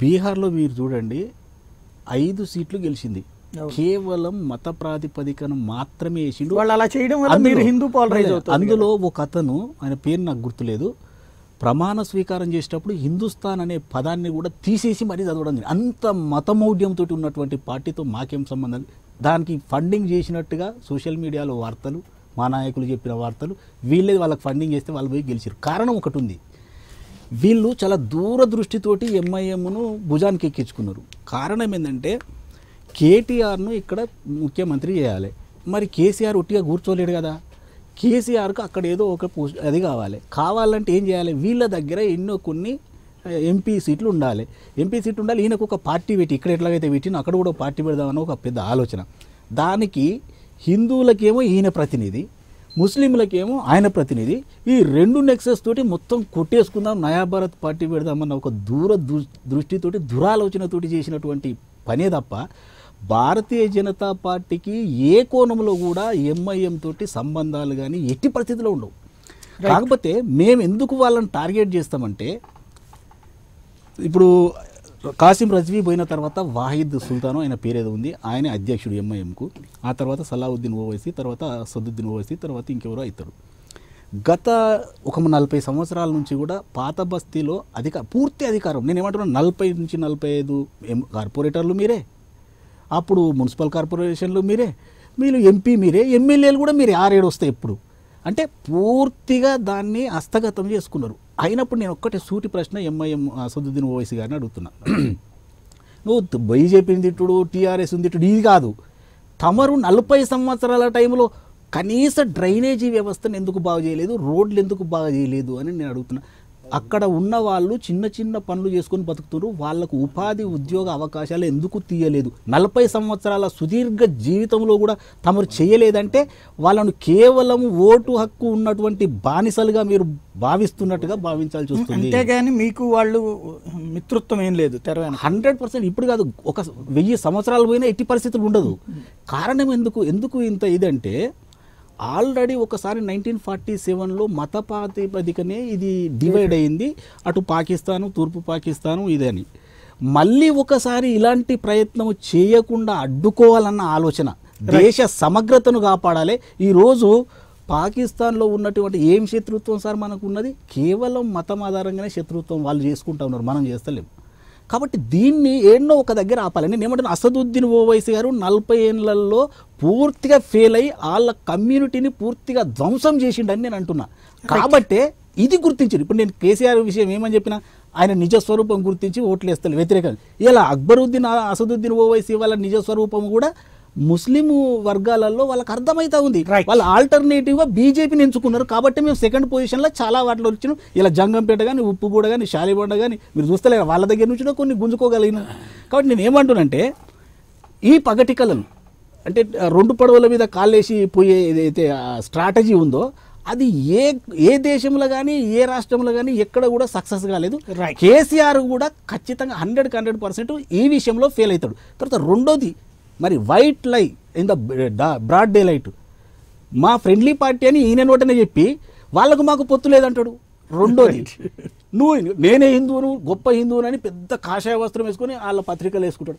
బీహార్లో మీరు చూడండి ఐదు సీట్లు గెలిచింది కేవలం మత ప్రాతిపదికను మాత్రమే వేసిండు వాళ్ళు అలా చేయడం హిందూ అందులో ఒక అతను ఆయన పేరు నాకు గుర్తులేదు ప్రమాణ స్వీకారం చేసేటప్పుడు హిందుస్థాన్ అనే పదాన్ని కూడా తీసేసి మరీ చదవడం అంత మతమౌఢ్యంతో ఉన్నటువంటి పార్టీతో మాకేం సంబంధం దానికి ఫండింగ్ చేసినట్టుగా సోషల్ మీడియాలో వార్తలు మా నాయకులు చెప్పిన వార్తలు వీళ్ళది వాళ్ళకి ఫండింగ్ చేస్తే వాళ్ళు పోయి గెలిచారు కారణం ఒకటి ఉంది వీళ్ళు చాలా దూరదృష్టితోటి ఎంఐఎంను భుజానికి ఎక్కించుకున్నారు కారణం ఏంటంటే కేటీఆర్ను ఇక్కడ ముఖ్యమంత్రి చేయాలి మరి కేసీఆర్ ఉట్టిగా కూర్చోలేడు కదా కేసీఆర్కు అక్కడ ఏదో ఒక పోస్ట్ అది కావాలి కావాలంటే ఏం చేయాలి వీళ్ళ దగ్గర ఎన్నో కొన్ని ఎంపీ సీట్లు ఉండాలి ఎంపీ సీట్ ఉండాలి ఈయనకు ఒక పార్టీ పెట్టి ఇక్కడ ఎట్లాగైతే పెట్టిన అక్కడ కూడా పార్టీ పెడదామని ఒక పెద్ద ఆలోచన దానికి హిందువులకేమో ఈయన ప్రతినిధి ముస్లింలకేమో ఆయన ప్రతినిధి ఈ రెండు నెక్సెస్ తోటి మొత్తం కొట్టేసుకుందాం నయాభారత్ పార్టీ పెడదామన్న ఒక దూర దృష్టితోటి దురాలోచనతోటి చేసినటువంటి పనే తప్ప భారతీయ జనతా పార్టీకి ఏ కోణంలో కూడా ఎంఐఎం తోటి సంబంధాలు కానీ ఎట్టి పరిస్థితిలో ఉండవు కాకపోతే మేము ఎందుకు వాళ్ళని టార్గెట్ చేస్తామంటే ఇప్పుడు కాసిం రజ్వీ పోయిన తర్వాత వాహిద్ సుల్తాను ఆయన పేరేదో ఉంది ఆయన అధ్యక్షుడు ఎంఐఎంకు ఆ తర్వాత సలావుద్దీన్ ఓవైసీ తర్వాత అసదుద్దీన్ ఓవైసీ తర్వాత ఇంకెవరో అవుతాడు గత ఒక నలభై సంవత్సరాల నుంచి కూడా పాత బస్తీలో అధిక పూర్తి అధికారం నేను ఏమంటున్నాను నలభై నుంచి నలభై ఐదు కార్పొరేటర్లు మీరే అప్పుడు మున్సిపల్ కార్పొరేషన్లు మీరే మీరు ఎంపీ మీరే ఎమ్మెల్యేలు కూడా మీరే ఆరేడు వస్తాయి ఎప్పుడు అంటే పూర్తిగా దాన్ని హస్తగతం చేసుకున్నారు అయినప్పుడు నేను ఒక్కటే సూటి ప్రశ్న ఎంఐఎం అసదుద్దీన్ ఓవైసీ గారిని అడుగుతున్నా నువ్వు బీజేపీని తిట్టుడు టీఆర్ఎస్ తిట్టుడు ఇది కాదు తమరు నలభై సంవత్సరాల టైంలో కనీస డ్రైనేజీ వ్యవస్థను ఎందుకు బాగు చేయలేదు రోడ్లు ఎందుకు బాగా చేయలేదు అని నేను అడుగుతున్నా అక్కడ ఉన్న వాళ్ళు చిన్న చిన్న పనులు చేసుకొని బతుకుతున్నారు వాళ్ళకు ఉపాధి ఉద్యోగ అవకాశాలు ఎందుకు తీయలేదు నలభై సంవత్సరాల సుదీర్ఘ జీవితంలో కూడా తమరు చేయలేదంటే వాళ్ళను కేవలం ఓటు హక్కు ఉన్నటువంటి బానిసలుగా మీరు భావిస్తున్నట్టుగా భావించాల్సి వస్తుంది అంతేగాని మీకు వాళ్ళు మిత్రత్వం ఏం లేదు హండ్రెడ్ పర్సెంట్ ఇప్పుడు కాదు ఒక వెయ్యి సంవత్సరాలు పోయినా ఎట్టి పరిస్థితులు ఉండదు కారణం ఎందుకు ఎందుకు ఇంత ఇదంటే ఆల్రెడీ ఒకసారి నైన్టీన్ ఫార్టీ సెవెన్లో మతపాతిపదికనే ఇది డివైడ్ అయింది అటు పాకిస్తాను తూర్పు పాకిస్తాను ఇదని మళ్ళీ ఒకసారి ఇలాంటి ప్రయత్నం చేయకుండా అడ్డుకోవాలన్న ఆలోచన దేశ సమగ్రతను కాపాడాలి ఈరోజు పాకిస్తాన్లో ఉన్నటువంటి ఏం శత్రుత్వం సార్ మనకు ఉన్నది కేవలం మతం ఆధారంగానే శత్రుత్వం వాళ్ళు చేసుకుంటా ఉన్నారు మనం చేస్తలేము కాబట్టి దీన్ని ఎన్నో ఒక దగ్గర ఆపాలని నేనేమంటాను అసదుద్దీన్ ఓవైసీ గారు నలభై ఏళ్ళల్లో పూర్తిగా ఫెయిల్ అయ్యి వాళ్ళ కమ్యూనిటీని పూర్తిగా ధ్వంసం చేసిండని నేను అంటున్నా కాబట్టే ఇది గుర్తించారు ఇప్పుడు నేను కేసీఆర్ విషయం ఏమని చెప్పినా ఆయన నిజస్వరూపం గుర్తించి ఓట్లు వేస్తాను వ్యతిరేకంగా ఇలా అక్బరుద్దీన్ అసదుద్దీన్ ఓవైసీ వాళ్ళ నిజస్వరూపం కూడా ముస్లిం వర్గాలలో వాళ్ళకి అర్థమైతా ఉంది వాళ్ళు ఆల్టర్నేటివ్ గా బీజేపీని ఎంచుకున్నారు కాబట్టి మేము సెకండ్ పొజిషన్ లో చాలా వాటిలో వచ్చిన ఇలా జంగంపేట కానీ ఉప్పుగూడ కానీ షాలిబండ కానీ మీరు చూస్తలేరు వాళ్ళ దగ్గర నుంచి కొన్ని గుంజుకోగలిగిన కాబట్టి నేను ఏమంటున్నంటే ఈ పగటికలను అంటే రెండు పడవల మీద కాళ్ళేసి పోయే ఏదైతే స్ట్రాటజీ ఉందో అది ఏ ఏ దేశంలో కానీ ఏ రాష్ట్రంలో కానీ ఎక్కడ కూడా సక్సెస్ కాలేదు కేసీఆర్ కూడా ఖచ్చితంగా హండ్రెడ్కి హండ్రెడ్ పర్సెంట్ ఈ విషయంలో ఫెయిల్ అవుతాడు తర్వాత రెండోది మరి white lie in the broad daylight మా ఫ్రెండ్లీ పార్టీ అని ఈయన నోటనే చెప్పి వాళ్ళకు మాకు పొత్తు లేదంటాడు రెండోది నువ్వు నేనే హిందువును గొప్ప హిందువును అని పెద్ద కాషాయ వస్త్రం వేసుకొని వాళ్ళ పత్రికలు వేసుకుంటాడు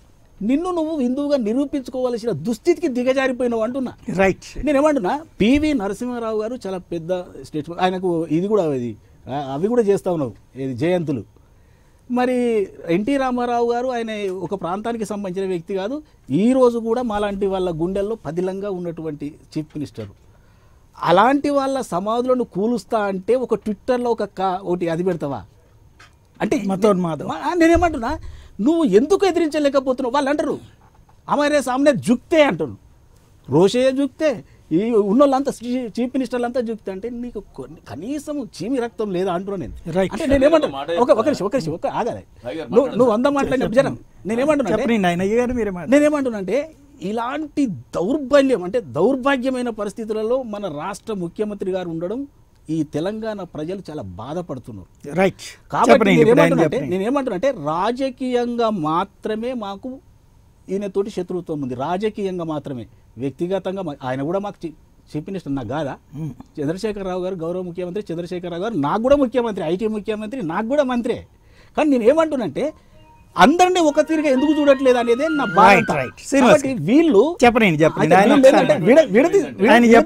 నిన్ను నువ్వు హిందువుగా నిరూపించుకోవాల్సిన దుస్థితికి దిగజారిపోయినావు అంటున్నా రైట్ నేను ఏమంటున్నా పివి నరసింహారావు గారు చాలా పెద్ద స్టేట్ ఆయనకు ఇది కూడా అది అవి కూడా చేస్తా ఉన్నావు ఏది జయంతులు మరి ఎన్టీ రామారావు గారు ఆయన ఒక ప్రాంతానికి సంబంధించిన వ్యక్తి కాదు ఈ రోజు కూడా మాలాంటి వాళ్ళ గుండెల్లో పదిలంగా ఉన్నటువంటి చీఫ్ మినిస్టరు అలాంటి వాళ్ళ సమాధులను కూలుస్తా అంటే ఒక ట్విట్టర్లో ఒక కా ఒకటి అది పెడతావా అంటే మతోన్మాదం నేనేమంటున్నా నువ్వు ఎందుకు ఎదిరించలేకపోతున్నావు వాళ్ళు అంటారు అమరే సామ్నే జుక్తే అంటారు రోషే జుక్తే ఈ ఉన్నోళ్ళంతా చీఫ్ మినిస్టర్లు అంతా అంటే నీకు కనీసం చీమి రక్తం లేదా అంటున్నా నేను అంటే ఒక ఒక ఒక ఒక ఆగాలి నువ్వు నువ్వు వంద మాట్లాడిన జనం నేనేమంటున్నా నేనేమంటున్నా అంటే ఇలాంటి దౌర్బల్యం అంటే దౌర్భాగ్యమైన పరిస్థితులలో మన రాష్ట్ర ముఖ్యమంత్రి గారు ఉండడం ఈ తెలంగాణ ప్రజలు చాలా బాధపడుతున్నారు రైట్ కాబట్టి నేనేమంటున్నా అంటే రాజకీయంగా మాత్రమే మాకు ఈయనతోటి శత్రుత్వం ఉంది రాజకీయంగా మాత్రమే వ్యక్తిగతంగా ఆయన కూడా మాకు చెప్పిన ఇష్టం నాకు కాదా చంద్రశేఖరరావు గారు గౌరవ ముఖ్యమంత్రి చంద్రశేఖరరావు గారు నాకు కూడా ముఖ్యమంత్రి ఐటీ ముఖ్యమంత్రి నాకు కూడా మంత్రే కానీ నేను ఏమంటున్నంటే అందరినీ ఒక తీరుగా ఎందుకు చూడట్లేదు అనేది నా బాధ వీళ్ళు చెప్పండి